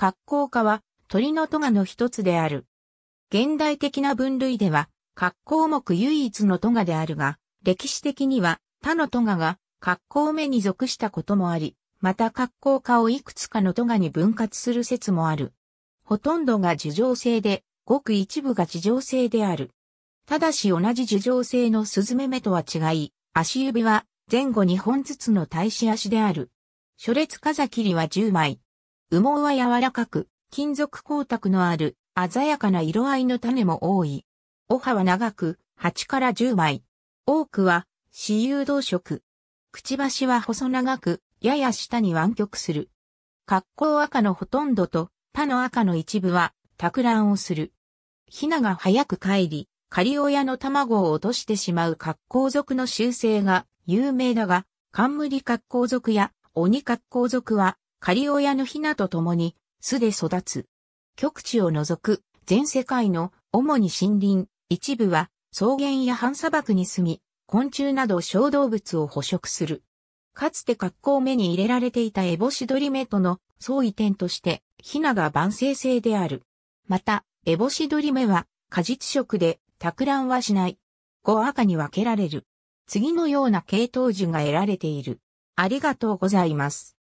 格好家は鳥のトガの一つである。現代的な分類では、格好目唯一のトガであるが、歴史的には他のトガが格好目に属したこともあり、また格好家をいくつかのトガに分割する説もある。ほとんどが樹状性で、ごく一部が地上性である。ただし同じ樹状性のスズメ目とは違い、足指は前後2本ずつの大使足である。初列風切りは10枚。羽毛は柔らかく、金属光沢のある鮮やかな色合いの種も多い。お葉は長く、8から10枚。多くは、私有動色。くちばしは細長く、やや下に湾曲する。格好赤のほとんどと、他の赤の一部は、托卵をする。ヒナが早く帰り、仮親の卵を落としてしまう格好族の習性が有名だが、冠格好族や鬼格好族は仮親のヒナと共に巣で育つ。極地を除く全世界の主に森林、一部は草原や半砂漠に住み、昆虫など小動物を捕食する。かつて格好目に入れられていたエボシドリメとの相違点として、ヒナが晩成性である。また、エボシドリメは果実食で托卵はしない。5赤に分けられる。次のような系統樹が得られている。ありがとうございます。